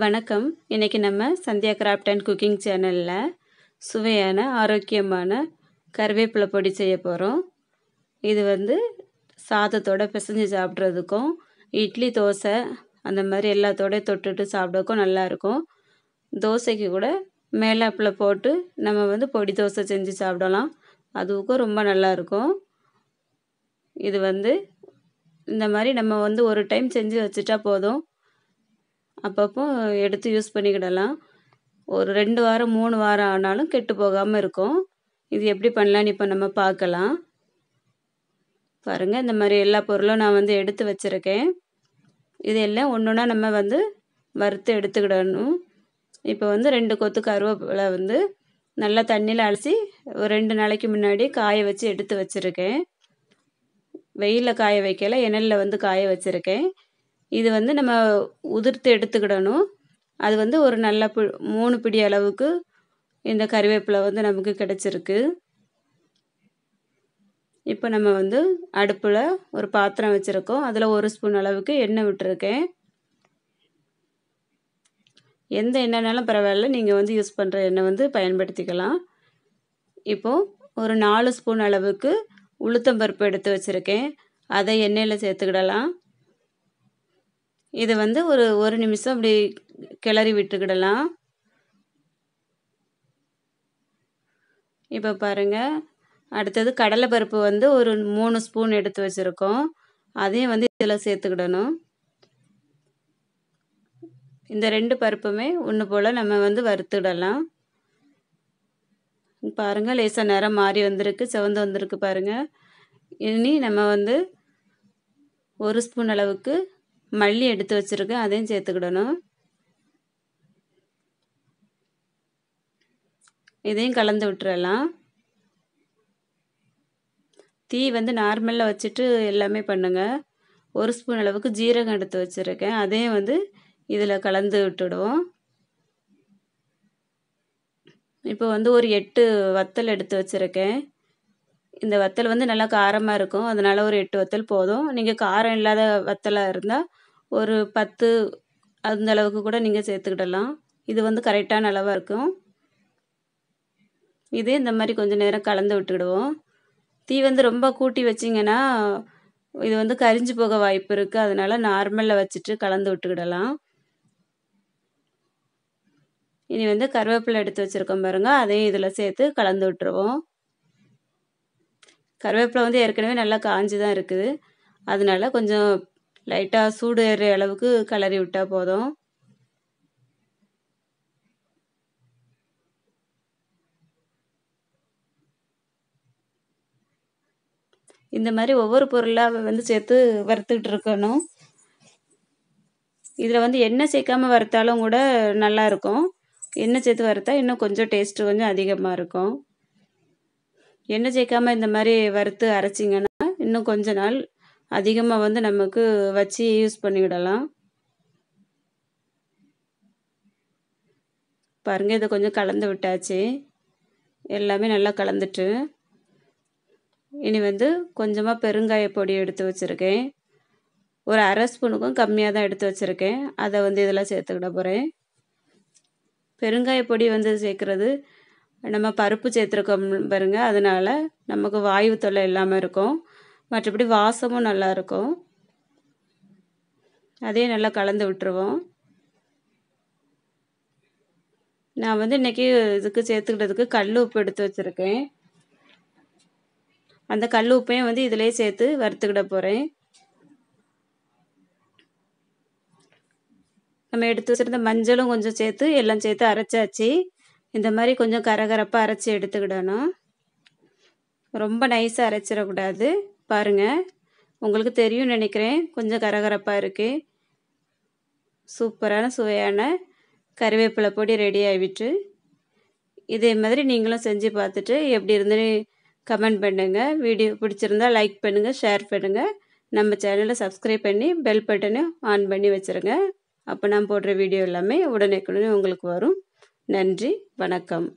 வணக்கம் இன்றைக்கி நம்ம சந்தியா கிராஃப்ட் அண்ட் குக்கிங் சேனலில் சுவையான ஆரோக்கியமான கருவேப்பிலை பொடி செய்ய போகிறோம் இது வந்து சாதத்தோட பிசைஞ்சு சாப்பிட்றதுக்கும் இட்லி தோசை அந்த மாதிரி எல்லாத்தோடய தொட்டுட்டு சாப்பிடக்கும் நல்லாயிருக்கும் தோசைக்கு கூட மேலாப்பில் போட்டு நம்ம வந்து பொடி தோசை செஞ்சு சாப்பிடலாம் அதுவுக்கும் ரொம்ப நல்லாயிருக்கும் இது வந்து இந்த மாதிரி நம்ம வந்து ஒரு டைம் செஞ்சு வச்சுட்டா போதும் அப்பப்போ எடுத்து யூஸ் பண்ணிக்கிடலாம் ஒரு ரெண்டு வாரம் மூணு வாரம் ஆனாலும் கெட்டு போகாமல் இருக்கும் இது எப்படி பண்ணலான்னு இப்போ நம்ம பார்க்கலாம் பாருங்கள் இந்த மாதிரி எல்லா பொருளும் நான் வந்து எடுத்து வச்சுருக்கேன் இது எல்லாம் ஒன்று ஒன்றா நம்ம வந்து வறுத்து எடுத்துக்கிடணும் இப்போ வந்து ரெண்டு கொத்து கருவேப்பிலை வந்து நல்லா தண்ணியில் அலசி ஒரு ரெண்டு நாளைக்கு முன்னாடி காய வச்சு எடுத்து வச்சுருக்கேன் வெயிலில் காய வைக்கல எண்ணெயில் வந்து காய வச்சுருக்கேன் இது வந்து நம்ம உதிர்த்து எடுத்துக்கிடணும் அது வந்து ஒரு நல்ல பி மூணு பிடி அளவுக்கு இந்த கறிவேப்பிலை வந்து நமக்கு கிடச்சிருக்கு இப்போ நம்ம வந்து அடுப்பில் ஒரு பாத்திரம் வச்சுருக்கோம் அதில் ஒரு ஸ்பூன் அளவுக்கு எண்ணெய் விட்டுருக்கேன் எந்த எண்ணெய்னாலும் பரவாயில்ல நீங்கள் வந்து யூஸ் பண்ணுற எண்ணெய் வந்து பயன்படுத்திக்கலாம் இப்போது ஒரு நாலு ஸ்பூன் அளவுக்கு உளுத்தம்பருப்பு எடுத்து வச்சுருக்கேன் அதை எண்ணெயில் சேர்த்துக்கிடலாம் இது வந்து ஒரு ஒரு நிமிஷம் அப்படி கிளறி விட்டுக்கிடலாம் இப்போ பாருங்கள் அடுத்தது கடலைப்பருப்பு வந்து ஒரு மூணு ஸ்பூன் எடுத்து வச்சுருக்கோம் அதையும் வந்து இதில் சேர்த்துக்கிடணும் இந்த ரெண்டு பருப்புமே ஒன்று போல் நம்ம வந்து வறுத்துடலாம் பாருங்கள் லேசாக நேரம் மாறி வந்திருக்கு செவந்து வந்திருக்கு பாருங்கள் இனி நம்ம வந்து ஒரு ஸ்பூன் அளவுக்கு மல்லி எடுத்து வச்சுருக்கேன் அதையும் சேர்த்துக்கிடணும் இதையும் கலந்து விட்டுறலாம் தீ வந்து நார்மலில் வச்சுட்டு எல்லாமே பண்ணுங்கள் ஒரு ஸ்பூன் அளவுக்கு ஜீரகம் எடுத்து வச்சுருக்கேன் அதையும் வந்து இதில் கலந்து விட்டுடுவோம் இப்போ வந்து ஒரு எட்டு வத்தல் எடுத்து வச்சுருக்கேன் இந்த வத்தல் வந்து நல்லா காரமாக இருக்கும் அதனால் ஒரு எட்டு வத்தல் போதும் நீங்கள் காரம் இல்லாத வத்தலாக இருந்தால் ஒரு பத்து அந்த அளவுக்கு கூட நீங்கள் சேர்த்துக்கிடலாம் இது வந்து கரெக்டான அளவாக இருக்கும் இது இந்த மாதிரி கொஞ்சம் நேரம் கலந்து விட்டுக்கிடுவோம் தீ வந்து ரொம்ப கூட்டி வச்சிங்கன்னா இது வந்து கரிஞ்சு போக வாய்ப்பு இருக்குது அதனால் நார்மலில் வச்சுட்டு கலந்து விட்டுக்கிடலாம் இனி வந்து கருவேப்பிலை எடுத்து வச்சுருக்கோம் பாருங்கள் அதையும் இதில் சேர்த்து கலந்து விட்டுருவோம் கருவேப்பிலை வந்து ஏற்கனவே நல்லா காஞ்சி தான் இருக்குது அதனால கொஞ்சம் லைட்டாக சூடு ஏறுற அளவுக்கு கலரி விட்டால் போதும் இந்த மாதிரி ஒவ்வொரு பொருளாக வந்து சேர்த்து வறுத்துக்கிட்டு இருக்கணும் இதில் வந்து எண்ணெய் சேர்க்காமல் வறுத்தாலும் கூட நல்லா இருக்கும் எண்ணெய் சேர்த்து வறுத்தா இன்னும் கொஞ்சம் டேஸ்ட்டு கொஞ்சம் அதிகமாக இருக்கும் எண்ணெய் சேர்க்காமல் இந்த மாதிரி வறுத்து அரைச்சிங்கன்னா இன்னும் கொஞ்ச நாள் அதிகமாக வந்து நமக்கு வச்சு யூஸ் பண்ணிவிடலாம் பாருங்கள் இதை கொஞ்சம் கலந்து விட்டாச்சு எல்லாமே நல்லா கலந்துட்டு இனி வந்து கொஞ்சமாக பெருங்காய பொடி எடுத்து வச்சுருக்கேன் ஒரு அரை ஸ்பூனுக்கும் கம்மியாக தான் எடுத்து வச்சுருக்கேன் அதை வந்து இதெல்லாம் சேர்த்துக்கிட போகிறேன் பெருங்காய பொடி வந்து சேர்க்குறது நம்ம பருப்பு சேர்த்துருக்கோம் பாருங்கள் அதனால் நமக்கு வாயு தொல்லை இல்லாமல் இருக்கும் மற்றபடி வாசமும் நல்லாயிருக்கும் அதே நல்லா கலந்து விட்டுருவோம் நான் வந்து இன்றைக்கி இதுக்கு சேர்த்துக்கிட்டதுக்கு கல் உப்பு எடுத்து வச்சுருக்கேன் அந்த கல் உப்பையும் வந்து இதிலே சேர்த்து வறுத்துக்கிட போகிறேன் நம்ம எடுத்து வச்சுருந்த மஞ்சளும் கொஞ்சம் சேர்த்து எல்லாம் சேர்த்து அரைச்சாச்சு இந்த மாதிரி கொஞ்சம் கரகரப்பாக அரைச்சி எடுத்துக்கிடணும் ரொம்ப நைஸாக அரைச்சிடக்கூடாது பாருங்கள் உங்களுக்கு தெரியும் நினைக்கிறேன் கொஞ்சம் கரகரப்பாக இருக்குது சூப்பரான சுவையான கறிவேப்பிலை பொடி ரெடி ஆகிட்டு இதே மாதிரி நீங்களும் செஞ்சு பார்த்துட்டு எப்படி இருந்துன்னு கமெண்ட் பண்ணுங்கள் வீடியோ பிடிச்சிருந்தா லைக் பண்ணுங்கள் ஷேர் பண்ணுங்கள் நம்ம சேனலை சப்ஸ்கிரைப் பண்ணி பெல் பட்டனை ஆன் பண்ணி வச்சுருங்க அப்போ நான் போடுற வீடியோ எல்லாமே உடனே உங்களுக்கு வரும் நன்றி வணக்கம்